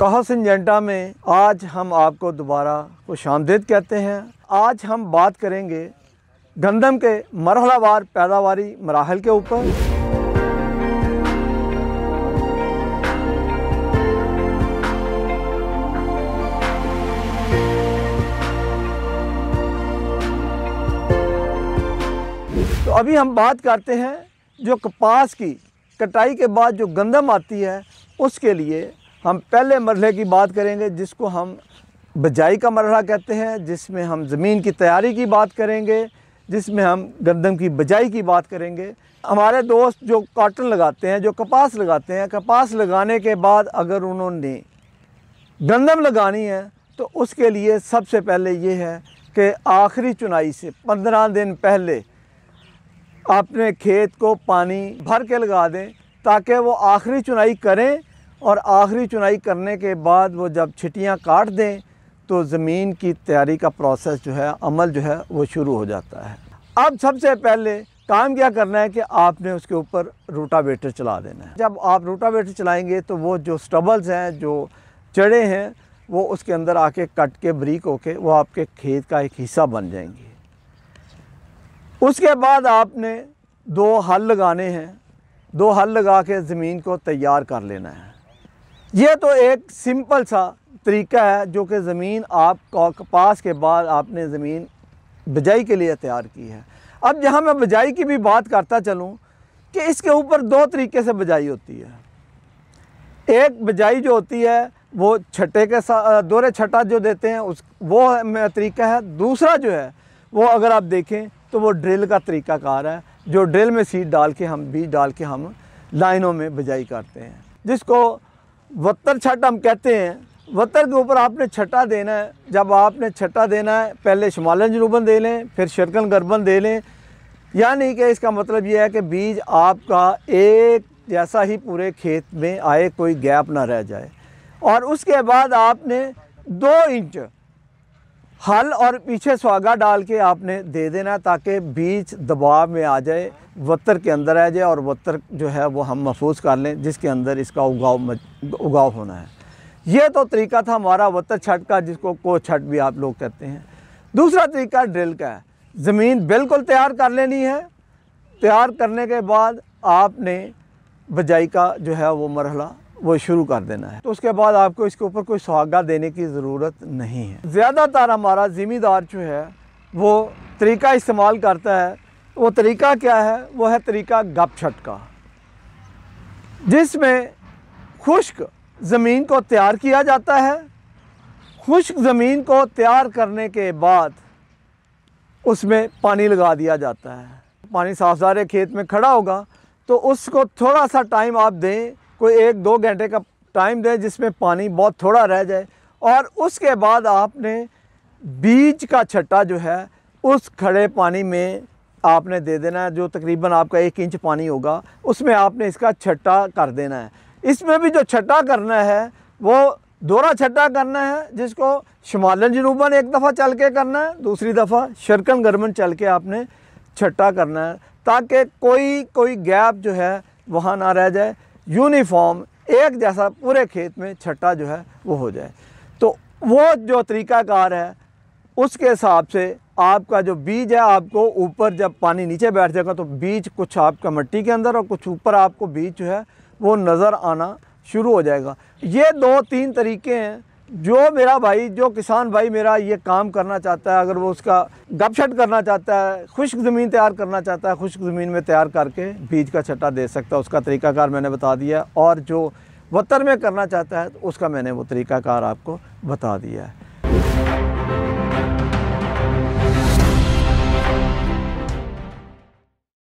कहा सिंजेंटा में आज हम आपको दोबारा खुश आमदेद कहते हैं आज हम बात करेंगे गंदम के मरहलावार पैदावारी मराहल के ऊपर तो अभी हम बात करते हैं जो कपास की कटाई के बाद जो गंदम आती है उसके लिए हम पहले मरले की बात करेंगे जिसको हम बजाई का मरला कहते हैं जिसमें हम ज़मीन की तैयारी की बात करेंगे जिसमें हम गंदम की बजाई की बात करेंगे हमारे दोस्त जो काटन लगाते हैं जो कपास लगाते हैं कपास लगाने के बाद अगर उन्होंने गंदम लगानी है तो उसके लिए सबसे पहले ये है कि आखिरी चुनाई से पंद्रह दिन पहले अपने खेत को पानी भर के लगा दें ताकि वो आखिरी चुनाई करें और आखिरी चुनाई करने के बाद वो जब छिटियाँ काट दें तो ज़मीन की तैयारी का प्रोसेस जो है अमल जो है वो शुरू हो जाता है अब सबसे पहले काम क्या करना है कि आपने उसके ऊपर रोटावेटर चला देना है जब आप रोटावेटर चलाएंगे तो वो जो स्टबल्स हैं जो चढ़े हैं वो उसके अंदर आके कट के ब्रीक होके वो आपके खेत का एक हिस्सा बन जाएंगे उसके बाद आपने दो हल लगाने हैं दो हल लगा के ज़मीन को तैयार कर लेना है ये तो एक सिंपल सा तरीका है जो कि ज़मीन आप कपास के बाद आपने ज़मीन बिजाई के लिए तैयार की है अब जहाँ मैं बिजाई की भी बात करता चलूँ कि इसके ऊपर दो तरीके से बिजाई होती है एक बिजाई जो होती है वो छटे के साथ दोरे छटा जो देते हैं उस वो तरीका है दूसरा जो है वो अगर आप देखें तो वो ड्रिल का तरीका कार है जो ड्रिल में सीट डाल के हम बीज डाल के हम लाइनों में बिजाई करते हैं जिसको वत्तर छट हम कहते हैं वत्तर के ऊपर आपने छटा देना है जब आपने छटा देना है पहले शुमालन जनूबन दे लें फिर शरकन गर्बन दे लें यानी कि इसका मतलब यह है कि बीज आपका एक जैसा ही पूरे खेत में आए कोई गैप ना रह जाए और उसके बाद आपने दो इंच हल और पीछे स्वागा डाल के आपने दे देना ताकि बीज दबाव में आ जाए वत्तर के अंदर आ जाए और वत्तर जो है वो हम महफूज कर लें जिसके अंदर इसका उगाव मज, उगाव होना है ये तो तरीका था हमारा वत्तर छट का जिसको को छट भी आप लोग कहते हैं दूसरा तरीका ड्रिल का है ज़मीन बिल्कुल तैयार कर लेनी है तैयार करने के बाद आपने बजाई का जो है वो मरहला वो शुरू कर देना है तो उसके बाद आपको इसके ऊपर कोई सुहागा देने की ज़रूरत नहीं है ज़्यादातर हमारा ज़िम्मेदार जो है वो तरीका इस्तेमाल करता है वो तरीका क्या है वो है तरीका गपछट का जिसमें खुश्क ज़मीन को तैयार किया जाता है खुश्क ज़मीन को तैयार करने के बाद उसमें पानी लगा दिया जाता है पानी साफ सारे खेत में खड़ा होगा तो उसको थोड़ा सा टाइम आप दें कोई एक दो घंटे का टाइम दें जिसमें पानी बहुत थोड़ा रह जाए और उसके बाद आपने बीज का छट्टा जो है उस खड़े पानी में आपने दे देना है जो तकरीबन आपका एक इंच पानी होगा उसमें आपने इसका छट्टा कर देना है इसमें भी जो छट्टा करना है वो दोहरा छट्टा करना है जिसको शुमालन जनूबन एक दफ़ा चल के करना है दूसरी दफ़ा शरकन गर्मन चल के आपने छट्टा करना है ताकि कोई कोई गैप जो है वहाँ ना रह जाए यूनिफॉर्म एक जैसा पूरे खेत में छट्टा जो है वो हो जाए तो वो जो तरीक़ाकार है उसके हिसाब से आपका जो बीज है आपको ऊपर जब पानी नीचे बैठ जाएगा तो बीज कुछ आपका मिट्टी के अंदर और कुछ ऊपर आपको बीज जो है वो नज़र आना शुरू हो जाएगा ये दो तीन तरीके हैं जो मेरा भाई जो किसान भाई मेरा ये काम करना चाहता है अगर वो उसका गपशट करना चाहता है खुश्क ज़मीन तैयार करना चाहता है खुश्क ज़मीन में तैयार करके बीज का छट्टा दे सकता है उसका तरीकाकार मैंने बता दिया और जो वतर में करना चाहता है तो उसका मैंने वो तरीकाकार आपको बता दिया है